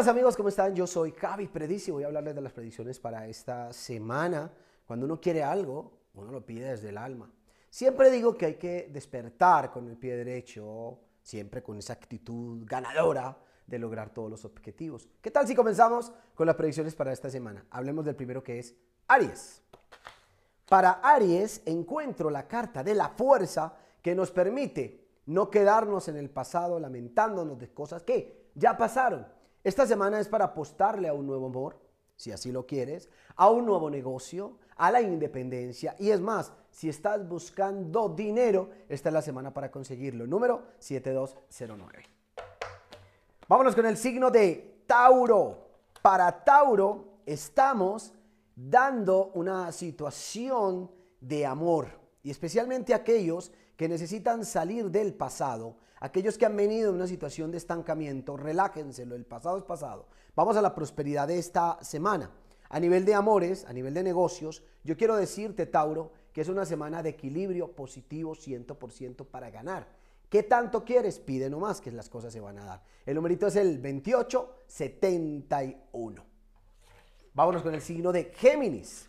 Hola amigos, ¿cómo están? Yo soy Javi Predici y voy a hablarles de las predicciones para esta semana. Cuando uno quiere algo, uno lo pide desde el alma. Siempre digo que hay que despertar con el pie derecho, siempre con esa actitud ganadora de lograr todos los objetivos. ¿Qué tal si comenzamos con las predicciones para esta semana? Hablemos del primero que es Aries. Para Aries encuentro la carta de la fuerza que nos permite no quedarnos en el pasado lamentándonos de cosas que ya pasaron, esta semana es para apostarle a un nuevo amor, si así lo quieres, a un nuevo negocio, a la independencia. Y es más, si estás buscando dinero, esta es la semana para conseguirlo. Número 7209. Vámonos con el signo de Tauro. Para Tauro estamos dando una situación de amor y especialmente aquellos que necesitan salir del pasado Aquellos que han venido en una situación de estancamiento, relájenselo, el pasado es pasado. Vamos a la prosperidad de esta semana. A nivel de amores, a nivel de negocios, yo quiero decirte, Tauro, que es una semana de equilibrio positivo 100% para ganar. ¿Qué tanto quieres? Pide nomás que las cosas se van a dar. El numerito es el 2871. Vámonos con el signo de Géminis.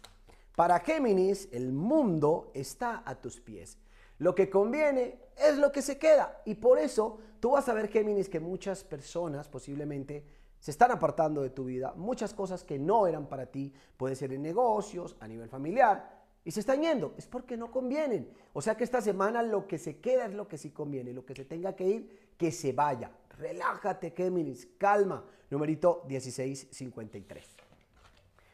Para Géminis, el mundo está a tus pies. Lo que conviene es lo que se queda. Y por eso tú vas a ver, Géminis, que muchas personas posiblemente se están apartando de tu vida. Muchas cosas que no eran para ti, puede ser en negocios, a nivel familiar, y se están yendo. Es porque no convienen. O sea que esta semana lo que se queda es lo que sí conviene. Lo que se tenga que ir, que se vaya. Relájate, Géminis. Calma. Numerito 1653.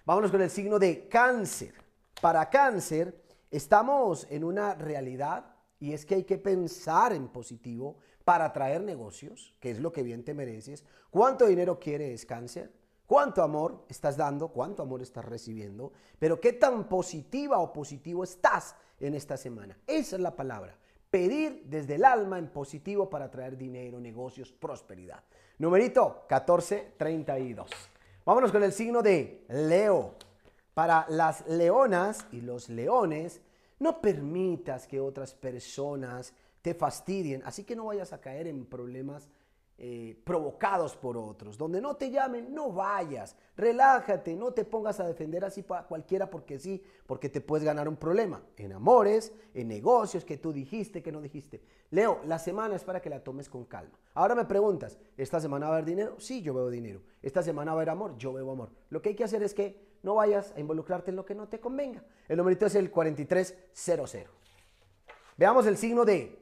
Vámonos con el signo de cáncer. Para cáncer, estamos en una realidad y es que hay que pensar en positivo para traer negocios, que es lo que bien te mereces. ¿Cuánto dinero quiere cáncer? ¿Cuánto amor estás dando? ¿Cuánto amor estás recibiendo? Pero qué tan positiva o positivo estás en esta semana. Esa es la palabra. Pedir desde el alma en positivo para traer dinero, negocios, prosperidad. Numerito 1432. Vámonos con el signo de Leo. Para las leonas y los leones, no permitas que otras personas te fastidien, así que no vayas a caer en problemas eh, provocados por otros. Donde no te llamen, no vayas. Relájate, no te pongas a defender así Para cualquiera porque sí, porque te puedes ganar un problema. En amores, en negocios que tú dijiste, que no dijiste. Leo, la semana es para que la tomes con calma. Ahora me preguntas, ¿esta semana va a haber dinero? Sí, yo veo dinero. ¿Esta semana va a haber amor? Yo veo amor. Lo que hay que hacer es que no vayas a involucrarte en lo que no te convenga. El numerito es el 4300. Veamos el signo de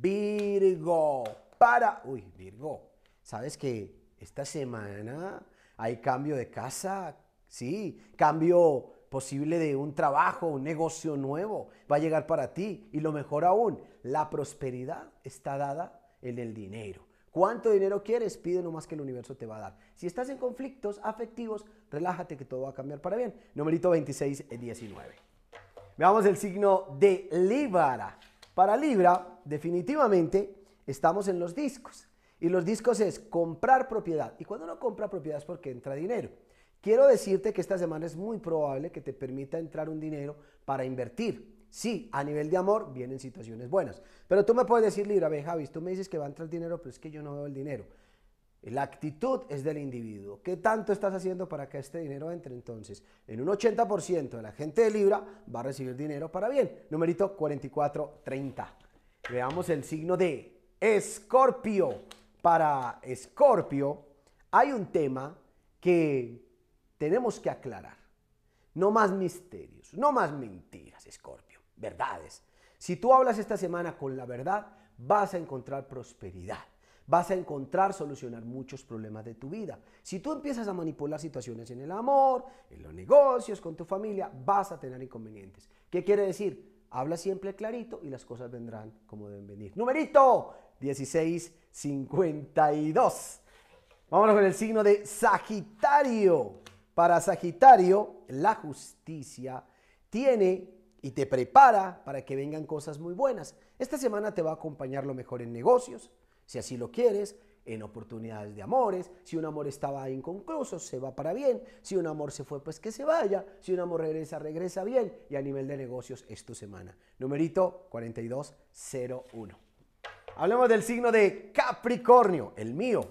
Virgo para... Uy, Virgo, ¿sabes que esta semana hay cambio de casa? Sí, cambio posible de un trabajo, un negocio nuevo va a llegar para ti. Y lo mejor aún, la prosperidad está dada en el dinero. ¿Cuánto dinero quieres? Pide nomás que el universo te va a dar. Si estás en conflictos afectivos, relájate que todo va a cambiar para bien. Numerito 26, 19. Eh, Veamos el signo de Libra. Para Libra, definitivamente estamos en los discos. Y los discos es comprar propiedad. Y cuando uno compra propiedad es porque entra dinero. Quiero decirte que esta semana es muy probable que te permita entrar un dinero para invertir. Sí, a nivel de amor vienen situaciones buenas. Pero tú me puedes decir, Libra, ve Javi, tú me dices que va a entrar dinero, pero es que yo no veo el dinero. La actitud es del individuo. ¿Qué tanto estás haciendo para que este dinero entre? Entonces, en un 80% de la gente de Libra va a recibir dinero para bien. Numerito 4430. Veamos el signo de Escorpio. Para Escorpio hay un tema que tenemos que aclarar. No más misterios, no más mentiras, Escorpio. Verdades. Si tú hablas esta semana con la verdad, vas a encontrar prosperidad. Vas a encontrar solucionar muchos problemas de tu vida. Si tú empiezas a manipular situaciones en el amor, en los negocios, con tu familia, vas a tener inconvenientes. ¿Qué quiere decir? Habla siempre clarito y las cosas vendrán como deben venir. Numerito 1652. Vámonos con el signo de Sagitario. Para Sagitario, la justicia tiene y te prepara para que vengan cosas muy buenas. Esta semana te va a acompañar lo mejor en negocios, si así lo quieres, en oportunidades de amores, si un amor estaba inconcluso, se va para bien, si un amor se fue, pues que se vaya, si un amor regresa, regresa bien, y a nivel de negocios es tu semana. Numerito 4201. Hablemos del signo de Capricornio, el mío.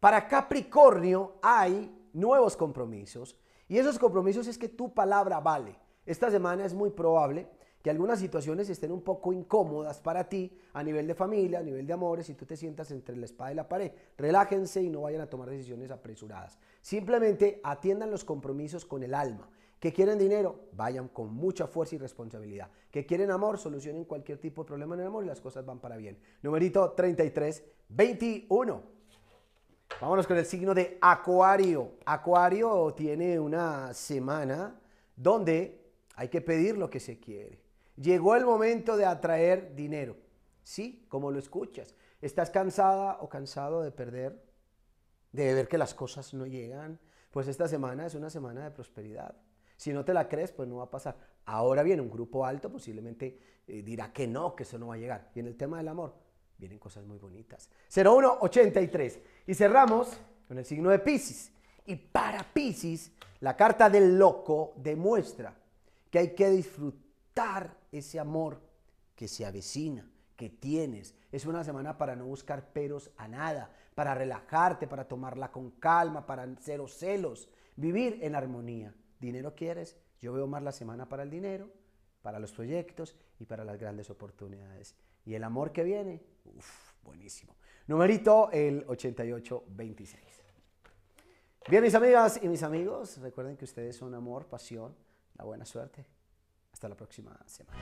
Para Capricornio hay nuevos compromisos, y esos compromisos es que tu palabra vale. Esta semana es muy probable que algunas situaciones estén un poco incómodas para ti a nivel de familia, a nivel de amores, y tú te sientas entre la espada y la pared. Relájense y no vayan a tomar decisiones apresuradas. Simplemente atiendan los compromisos con el alma. Que quieren dinero, vayan con mucha fuerza y responsabilidad. Que quieren amor, solucionen cualquier tipo de problema en el amor y las cosas van para bien. Numerito 33, 21. Vámonos con el signo de Acuario. Acuario tiene una semana donde hay que pedir lo que se quiere. Llegó el momento de atraer dinero. Sí, como lo escuchas. ¿Estás cansada o cansado de perder? De ver que las cosas no llegan. Pues esta semana es una semana de prosperidad. Si no te la crees, pues no va a pasar. Ahora viene un grupo alto, posiblemente eh, dirá que no, que eso no va a llegar. Y en el tema del amor, vienen cosas muy bonitas. 0183. Y cerramos con el signo de Pisces. Y para Pisces, la carta del loco demuestra que hay que disfrutar ese amor que se avecina, que tienes. Es una semana para no buscar peros a nada, para relajarte, para tomarla con calma, para cero celos, vivir en armonía. ¿Dinero quieres? Yo veo más la semana para el dinero, para los proyectos y para las grandes oportunidades. Y el amor que viene, buenísimo. Numerito el 8826. Bien, mis amigas y mis amigos, recuerden que ustedes son amor, pasión, la buena suerte, hasta la próxima semana.